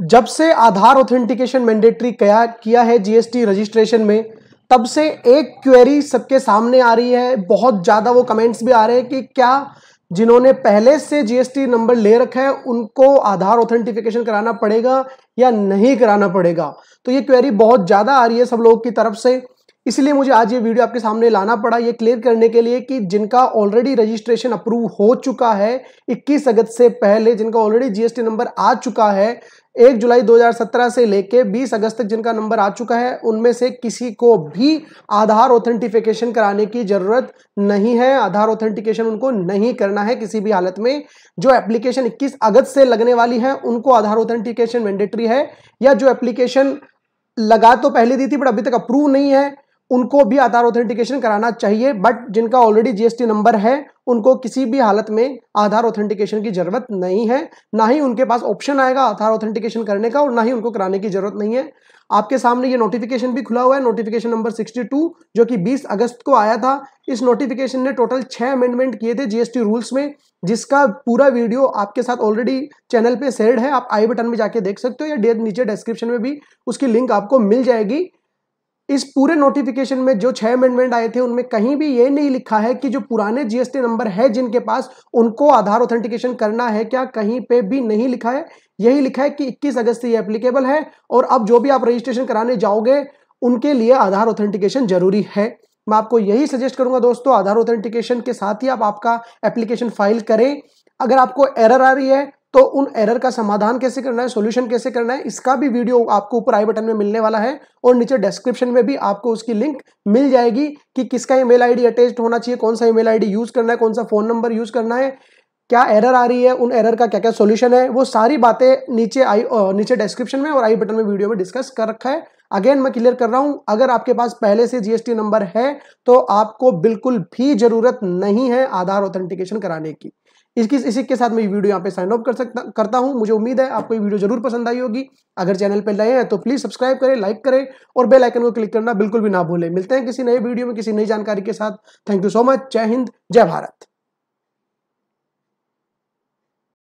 जब से आधार authentication mandatory किया है जीएसटी रजिस्ट्रेशन में तब से एक क्वेरी सबके सामने आ रही है बहुत ज़्यादा वो कमेंट्स भी आ रहे हैं कि क्या जिन्होंने पहले से जीएसटी नंबर ले रखा है उनको आधार ऑथेंटिफिकेशन कराना पड़ेगा या नहीं कराना पड़ेगा तो ये क्वेरी बहुत ज़्यादा आ रही है सब लोगों की तरफ से इसलिए मुझे आज ये वीडियो आपके सामने लाना पड़ा ये क्लियर करने के लिए कि जिनका ऑलरेडी रजिस्ट्रेशन अप्रूव हो चुका है 21 अगस्त से पहले जिनका ऑलरेडी जीएसटी नंबर आ चुका है एक जुलाई 2017 से लेके 20 अगस्त तक जिनका नंबर आ चुका है उनमें से किसी को भी आधार ऑथेंटिफिकेशन कराने की ज़रूरत नहीं है आधार ऑथेंटिकेशन उनको नहीं करना है किसी भी हालत में जो एप्लीकेशन इक्कीस अगस्त से लगने वाली है उनको आधार ऑथेंटिकेशन मैंडेटरी है या जो एप्लीकेशन लगा तो पहले दी थी बट अभी तक अप्रूव नहीं है उनको भी आधार ऑथेंटिकेशन कराना चाहिए बट जिनका ऑलरेडी जीएसटी नंबर है उनको किसी भी हालत में आधार ऑथेंटिकेशन की जरूरत नहीं है ना ही उनके पास ऑप्शन आएगा आधार ऑथेंटिकेशन करने का और ना ही उनको कराने की जरूरत नहीं है आपके सामने ये नोटिफिकेशन भी खुला हुआ है नोटिफिकेशन नंबर 62 जो कि 20 अगस्त को आया था इस नोटिफिकेशन ने टोटल छः अमेंडमेंट किए थे जीएसटी रूल्स में जिसका पूरा वीडियो आपके साथ ऑलरेडी चैनल पे शेयर है आप आई बटन में जाके देख सकते हो या नीचे डिस्क्रिप्शन में भी उसकी लिंक आपको मिल जाएगी इस पूरे नोटिफिकेशन में जो छह अमेंडमेंट आए थे उनमें कहीं भी ये नहीं लिखा है कि जो पुराने जीएसटी नंबर है जिनके पास उनको आधार ऑथेंटिकेशन करना है क्या कहीं पे भी नहीं लिखा है यही लिखा है कि 21 अगस्त से ये एप्लीकेबल है और अब जो भी आप रजिस्ट्रेशन कराने जाओगे उनके लिए आधार ऑथेंटिकेशन जरूरी है मैं आपको यही सजेस्ट करूंगा दोस्तों आधार ऑथेंटिकेशन के साथ ही आप आपका एप्लीकेशन फाइल करें अगर आपको एरर आ रही है तो उन एरर का समाधान कैसे करना है सॉल्यूशन कैसे करना है इसका भी वीडियो आपको ऊपर आई बटन में मिलने वाला है और नीचे डिस्क्रिप्शन में भी आपको उसकी लिंक मिल जाएगी कि किसका ईमेल आईडी अटैच्ड होना चाहिए कौन सा ईमेल आईडी यूज़ करना है कौन सा फ़ोन नंबर यूज़ करना है क्या एरर आ रही है उन एरर का क्या क्या सोल्यूशन है वो सारी बातें नीचे आई नीचे डिस्क्रिप्शन में और आई बटन में वीडियो में डिस्कस कर रखा है अगेन मैं क्लियर कर रहा हूं अगर आपके पास पहले से जीएसटी नंबर है तो आपको बिल्कुल भी जरूरत नहीं है आधार ऑथेंटिकेशन कराने की इसकी इसी के साथ मैं ये वीडियो यहाँ पे साइन ऑफ कर सकता करता हूँ मुझे उम्मीद है आपको ये वीडियो जरूर पसंद आई होगी अगर चैनल पर नए हैं तो प्लीज़ सब्सक्राइब करें लाइक करें और बेल आइकन को क्लिक करना बिल्कुल भी ना भूलें मिलते हैं किसी नए वीडियो में किसी नई जानकारी के साथ थैंक यू सो मच जय हिंद जय भारत